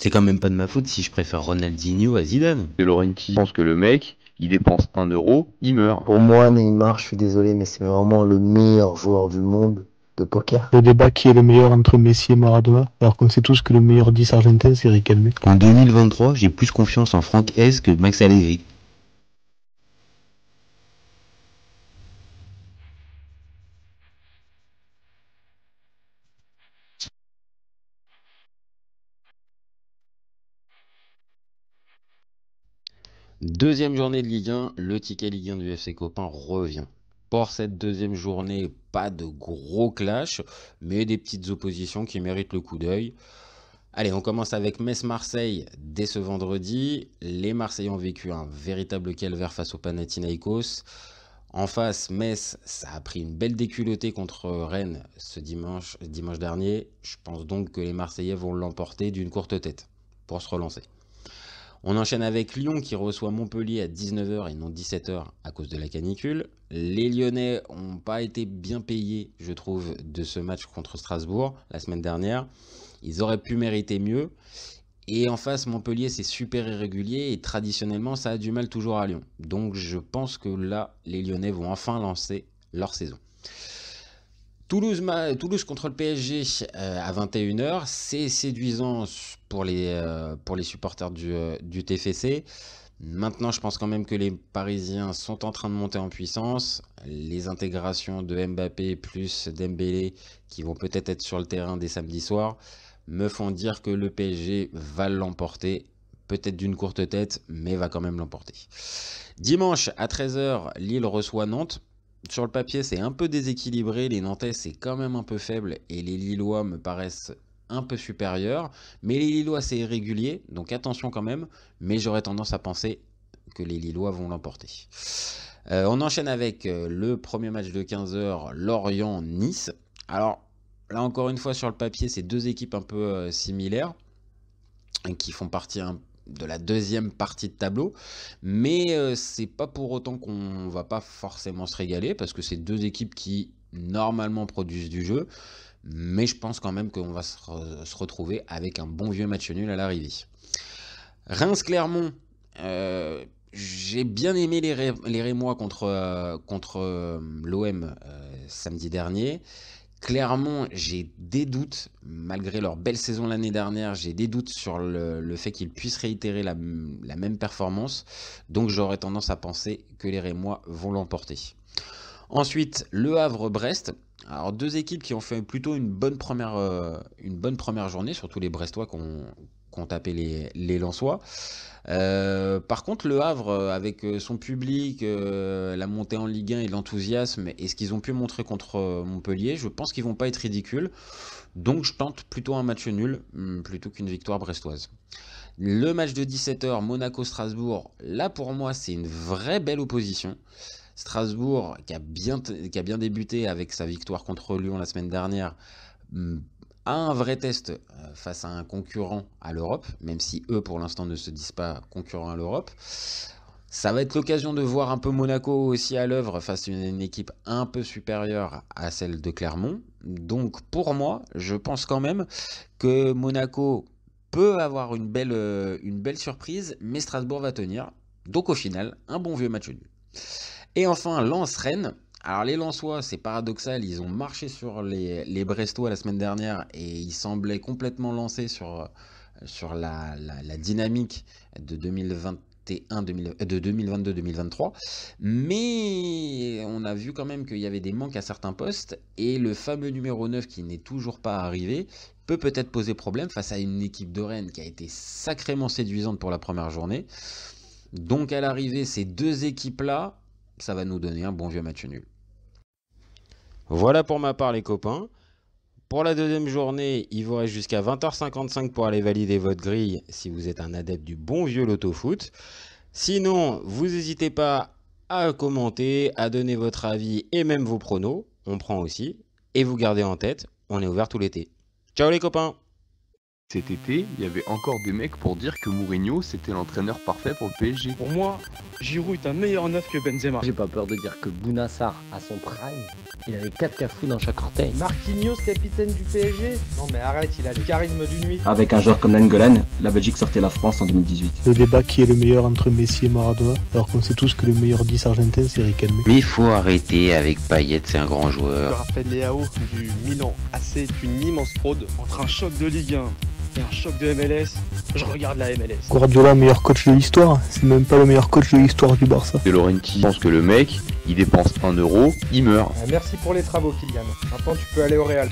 C'est quand même pas de ma faute si je préfère Ronaldinho à Zidane. De Laurenti pense que le mec, il dépense 1 euro, il meurt. Pour moi, Neymar, je suis désolé, mais c'est vraiment le meilleur joueur du monde de poker. Le débat qui est le meilleur entre Messi et Maradona, alors qu'on sait tous que le meilleur 10 argentin, c'est Riquelme. En 2023, j'ai plus confiance en Franck S que Max Allegri. Deuxième journée de Ligue 1, le ticket Ligue 1 du FC Copain revient. Pour cette deuxième journée, pas de gros clash, mais des petites oppositions qui méritent le coup d'œil. Allez, on commence avec Metz-Marseille dès ce vendredi. Les Marseillais ont vécu un véritable calvaire face au Panathinaikos. En face, Metz, ça a pris une belle déculottée contre Rennes ce dimanche, dimanche dernier. Je pense donc que les Marseillais vont l'emporter d'une courte tête pour se relancer. On enchaîne avec Lyon qui reçoit Montpellier à 19h et non 17h à cause de la canicule. Les Lyonnais n'ont pas été bien payés, je trouve, de ce match contre Strasbourg la semaine dernière. Ils auraient pu mériter mieux. Et en face, Montpellier, c'est super irrégulier et traditionnellement, ça a du mal toujours à Lyon. Donc je pense que là, les Lyonnais vont enfin lancer leur saison. Toulouse, contre le PSG euh, à 21h, c'est séduisant pour les, euh, pour les supporters du, euh, du TFC. Maintenant, je pense quand même que les Parisiens sont en train de monter en puissance. Les intégrations de Mbappé plus Dembélé, qui vont peut-être être sur le terrain dès samedi soir, me font dire que le PSG va l'emporter. Peut-être d'une courte tête, mais va quand même l'emporter. Dimanche à 13h, Lille reçoit Nantes sur le papier, c'est un peu déséquilibré. Les Nantais, c'est quand même un peu faible. Et les Lillois me paraissent un peu supérieurs. Mais les Lillois, c'est irrégulier. Donc attention quand même. Mais j'aurais tendance à penser que les Lillois vont l'emporter. Euh, on enchaîne avec euh, le premier match de 15h, Lorient-Nice. Alors là, encore une fois, sur le papier, c'est deux équipes un peu euh, similaires qui font partie un de la deuxième partie de tableau. Mais euh, c'est pas pour autant qu'on va pas forcément se régaler parce que c'est deux équipes qui normalement produisent du jeu. Mais je pense quand même qu'on va se, retrouver avec un bon vieux match nul à l'arrivée. Reims-Clermont. Euh, j'ai bien aimé les, Rémois contre, euh, contre l'OM samedi dernier. Clairement, j'ai des doutes, malgré leur belle saison l'année dernière, j'ai des doutes sur le, fait qu'ils puissent réitérer la, même performance. Donc j'aurais tendance à penser que les Rémois vont l'emporter. Ensuite, Le Havre-Brest. Alors deux équipes qui ont fait plutôt une bonne première, euh, une bonne première journée, surtout les Brestois qui ont, qu'ont tapé les, Lensois. Euh, par contre, Le Havre, euh, avec euh, son public, la montée en Ligue 1 et l'enthousiasme, et ce qu'ils ont pu montrer contre Montpellier, je pense qu'ils vont pas être ridicules. Donc je tente plutôt un match nul, hmm, plutôt qu'une victoire brestoise. Le match de 17h, Monaco-Strasbourg, là pour moi c'est une vraie belle opposition. Strasbourg qui a, bien, qui a bien débuté avec sa victoire contre Lyon la semaine dernière hmm, un vrai test euh, face à un concurrent à l'Europe, même si eux pour l'instant ne se disent pas concurrents à l'Europe. Ça va être l'occasion de voir un peu Monaco aussi à l'œuvre face à une équipe un peu supérieure à celle de Clermont. Donc pour moi, je pense quand même que Monaco peut avoir une belle, euh, une belle surprise, mais Strasbourg va tenir. Donc au final, un bon vieux match nul. Et enfin, lance rennes alors les Lensois, c'est paradoxal, ils ont marché sur les, les, Brestois la semaine dernière et ils semblaient complètement lancés sur, sur la, dynamique de 2021, euh, de 2022-2023, mais on a vu quand même qu'il y avait des manques à certains postes et le fameux numéro 9 qui n'est toujours pas arrivé peut peut-être poser problème face à une équipe de Rennes qui a été sacrément séduisante pour la première journée. Donc à l'arrivée, ces deux équipes-là, ça va nous donner un bon vieux match nul. Voilà pour ma part les copains. Pour la deuxième journée, il vous reste jusqu'à 20h55 pour aller valider votre grille si vous êtes un adepte du bon vieux loto-foot. Sinon, vous n'hésitez pas à commenter, à donner votre avis et même vos pronos. On prend aussi. Et vous gardez en tête, on est ouvert tout l'été. Ciao les copains cet été, il y avait encore des mecs pour dire que Mourinho c'était l'entraîneur parfait pour le PSG. Pour moi, Giroud est un meilleur neuf que Benzema. J'ai pas peur de dire que Bounassar, à son prime, il avait 4 cafous dans chaque orteil. Marquinhos, capitaine du PSG Non mais arrête, il a le charisme d'une nuit. Avec un joueur comme Nangolan, la Belgique sortait la France en 2018. Le débat qui est le meilleur entre Messi et Maradona, alors qu'on sait tous que le meilleur 10 argentin c'est Riquelme. Mais il faut arrêter avec Payet, c'est un grand joueur. Raphaël Léao du Milan Assez ah, une immense fraude entre un choc de Ligue 1 il un choc de MLS, je regarde la MLS. Guardiola, meilleur coach de l'histoire, c'est même pas le meilleur coach de l'histoire du Barça. De Laurenti pense que le mec, il dépense 1 euro, il meurt. Merci pour les travaux, Kylian. Maintenant, tu peux aller au Real.